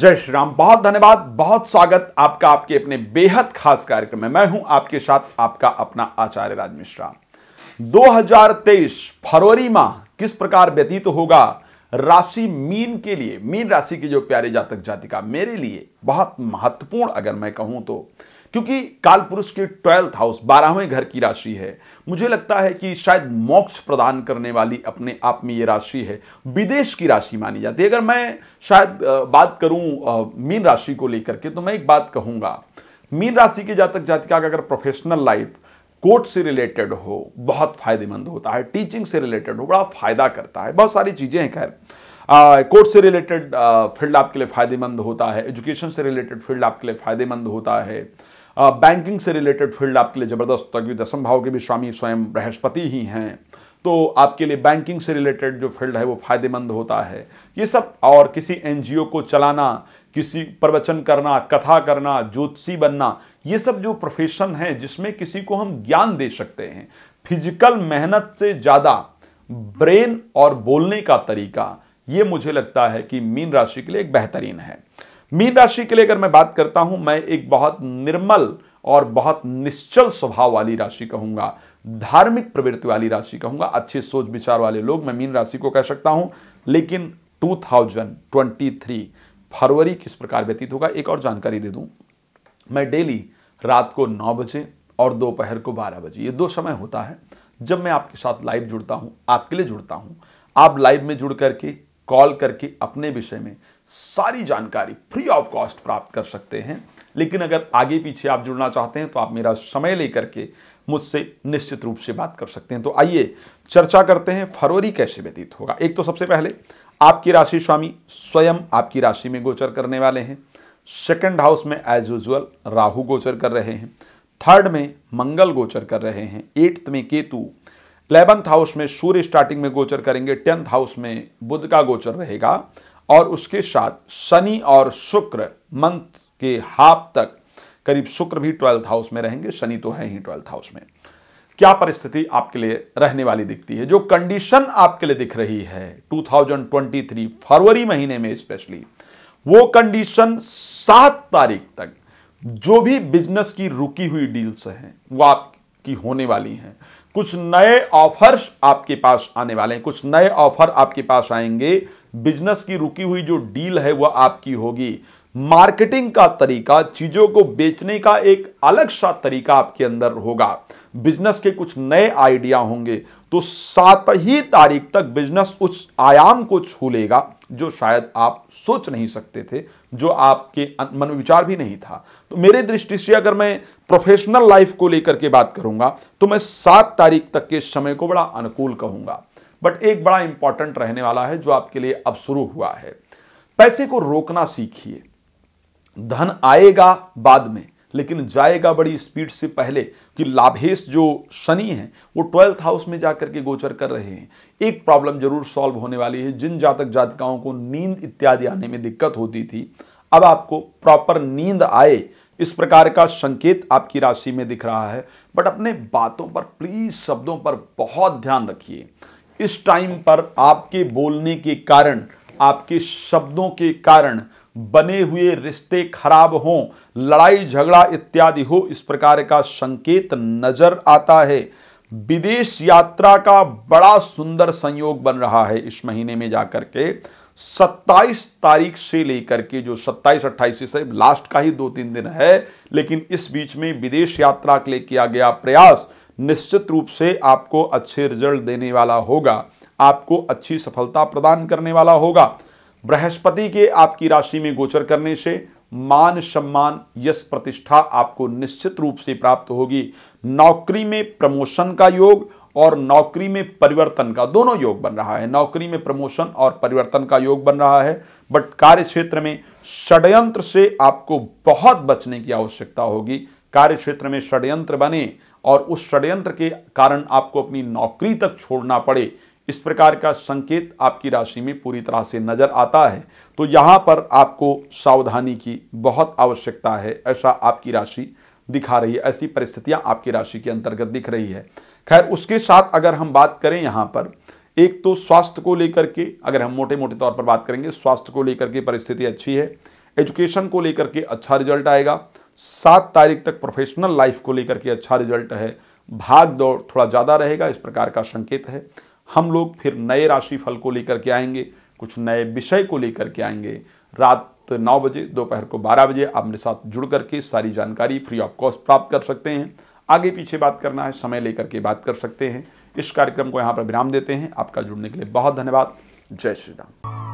जय श्री राम बहुत धन्यवाद बहुत स्वागत आपका आपके अपने बेहद खास कार्यक्रम में मैं हूं आपके साथ आपका अपना आचार्य राज मिश्रा 2023 फरवरी माह किस प्रकार व्यतीत तो होगा राशि मीन के लिए मीन राशि के जो प्यारे जातक जातिका मेरे लिए बहुत महत्वपूर्ण अगर मैं कहूं तो क्योंकि काल पुरुष के ट्वेल्थ हाउस बारहवें घर की राशि है मुझे लगता है कि शायद मोक्ष प्रदान करने वाली अपने आप में ये राशि है विदेश की राशि मानी जाती है अगर मैं शायद बात करूं मीन राशि को लेकर के तो मैं एक बात कहूंगा मीन राशि के जातक जातिका का अगर प्रोफेशनल लाइफ कोर्ट से रिलेटेड हो बहुत फायदेमंद होता है टीचिंग से रिलेटेड हो बड़ा फायदा करता है बहुत सारी चीज़ें हैं खैर कोर्ट से रिलेटेड फील्ड आपके लिए फ़ायदेमंद होता है एजुकेशन से रिलेटेड फील्ड आपके लिए फ़ायदेमंद होता है बैंकिंग से रिलेटेड फील्ड आपके लिए ज़बरदस्त होगा क्योंकि दसम भाव के भी स्वामी स्वयं बृहस्पति ही हैं तो आपके लिए बैंकिंग से रिलेटेड जो फील्ड है वो फायदेमंद होता है ये सब और किसी एनजीओ को चलाना किसी प्रवचन करना कथा करना ज्योतिषी बनना ये सब जो प्रोफेशन है जिसमें किसी को हम ज्ञान दे सकते हैं फिजिकल मेहनत से ज़्यादा ब्रेन और बोलने का तरीका ये मुझे लगता है कि मीन राशि के लिए एक बेहतरीन है मीन राशि के लिए अगर मैं बात करता हूं मैं एक बहुत निर्मल और बहुत निश्चल स्वभाव वाली राशि कहूंगा धार्मिक प्रवृत्ति वाली राशि कहूंगा अच्छे सोच विचार वाले लोग मैं मीन राशि को कह सकता हूं लेकिन 2023 फरवरी किस प्रकार व्यतीत होगा एक और जानकारी दे दूं मैं डेली रात को नौ बजे और दोपहर को बारह बजे ये दो समय होता है जब मैं आपके साथ लाइव जुड़ता हूँ आपके लिए जुड़ता हूँ आप लाइव में जुड़ करके कॉल करके अपने विषय में सारी जानकारी फ्री ऑफ कॉस्ट प्राप्त कर सकते हैं लेकिन अगर आगे पीछे आप जुड़ना चाहते हैं तो आप मेरा समय लेकर के मुझसे निश्चित रूप से बात कर सकते हैं तो आइए चर्चा करते हैं फरवरी कैसे व्यतीत होगा एक तो सबसे पहले आपकी राशि स्वामी स्वयं आपकी राशि में गोचर करने वाले हैं सेकंड हाउस में एज यूजल राहु गोचर कर रहे हैं थर्ड में मंगल गोचर कर रहे हैं एट्थ में केतु इलेवंथ हाउस में सूर्य स्टार्टिंग में गोचर करेंगे टेंथ हाउस में बुध का गोचर रहेगा और उसके साथ शनि और शुक्र मंथ के हाफ तक करीब शुक्र भी ट्वेल्थ हाउस में रहेंगे शनि तो है ही ट्वेल्थ हाउस में क्या परिस्थिति आपके लिए रहने वाली दिखती है जो कंडीशन आपके लिए दिख रही है 2023 फरवरी महीने में स्पेशली वो कंडीशन सात तारीख तक जो भी बिजनेस की रुकी हुई डील्स हैं वो आपकी होने वाली हैं कुछ नए ऑफर्स आपके पास आने वाले हैं कुछ नए ऑफर आपके पास आएंगे बिजनेस की रुकी हुई जो डील है वह आपकी होगी मार्केटिंग का तरीका चीज़ों को बेचने का एक अलग सा तरीका आपके अंदर होगा बिजनेस के कुछ नए आइडिया होंगे तो सात ही तारीख तक बिजनेस उस आयाम को छू लेगा जो शायद आप सोच नहीं सकते थे जो आपके अं-, मन में विचार भी नहीं था तो मेरे दृष्टि से अगर मैं प्रोफेशनल लाइफ को लेकर के बात करूंगा तो मैं सात तारीख तक के समय को बड़ा अनुकूल कहूंगा बट एक बड़ा इंपॉर्टेंट रहने वाला है जो आपके लिए अब शुरू हुआ है पैसे को रोकना सीखिए धन आएगा बाद में लेकिन जाएगा बड़ी स्पीड से पहले कि लाभेश जो शनि हैं वो ट्वेल्थ हाउस में जाकर के गोचर कर रहे हैं एक प्रॉब्लम जरूर सॉल्व होने वाली है जिन जातक जातिकाओं को नींद इत्यादि आने में दिक्कत होती थी अब आपको प्रॉपर नींद आए इस प्रकार का संकेत आपकी राशि में दिख रहा है बट अपने बातों पर प्लीज शब्दों पर बहुत ध्यान रखिए इस टाइम पर आपके बोलने के कारण आपके शब्दों के कारण बने हुए रिश्ते खराब हों लड़ाई झगड़ा इत्यादि हो इस प्रकार का संकेत नजर आता है विदेश यात्रा का बड़ा सुंदर संयोग बन रहा है इस महीने में जाकर के 27 तारीख से लेकर के जो 27 अट्ठाईस से लास्ट का ही दो तीन दिन है लेकिन इस बीच में विदेश यात्रा के लिए किया गया प्रयास निश्चित रूप से आपको अच्छे रिजल्ट देने वाला होगा आपको अच्छी सफलता प्रदान करने वाला होगा बृहस्पति के आपकी राशि में गोचर करने से मान सम्मान यश प्रतिष्ठा आपको निश्चित रूप से प्राप्त होगी नौकरी में प्रमोशन का योग और नौकरी में परिवर्तन का दोनों योग बन रहा है नौकरी में प्रमोशन और परिवर्तन का योग बन रहा है बट कार्य क्षेत्र में षडयंत्र से आपको बहुत बचने की आवश्यकता होगी कार्य क्षेत्र में षड्यंत्र बने और उस षड्यंत्र के कारण आपको अपनी नौकरी तक छोड़ना पड़े इस प्रकार का संकेत आपकी राशि में पूरी तरह से नजर आता है तो यहाँ पर आपको सावधानी की बहुत आवश्यकता है ऐसा आपकी राशि दिखा रही है ऐसी परिस्थितियां आपकी राशि के अंतर्गत दिख रही है खैर उसके साथ अगर हम बात करें यहाँ पर एक तो स्वास्थ्य को लेकर के अगर हम मोटे मोटे तौर पर बात करेंगे स्वास्थ्य को लेकर के परिस्थिति अच्छी है एजुकेशन को लेकर के अच्छा रिजल्ट आएगा सात तारीख तक प्रोफेशनल लाइफ को लेकर के अच्छा रिजल्ट है भाग दौड़ थोड़ा ज़्यादा रहेगा इस प्रकार का संकेत है हम लोग फिर नए राशि फल को लेकर के आएंगे कुछ नए विषय को लेकर के आएंगे रात नौ बजे दोपहर को बारह बजे आप मेरे साथ जुड़ करके सारी जानकारी फ्री ऑफ कॉस्ट प्राप्त कर सकते हैं आगे पीछे बात करना है समय लेकर के बात कर सकते हैं इस कार्यक्रम को यहाँ पर विराम देते हैं आपका जुड़ने के लिए बहुत धन्यवाद जय श्री राम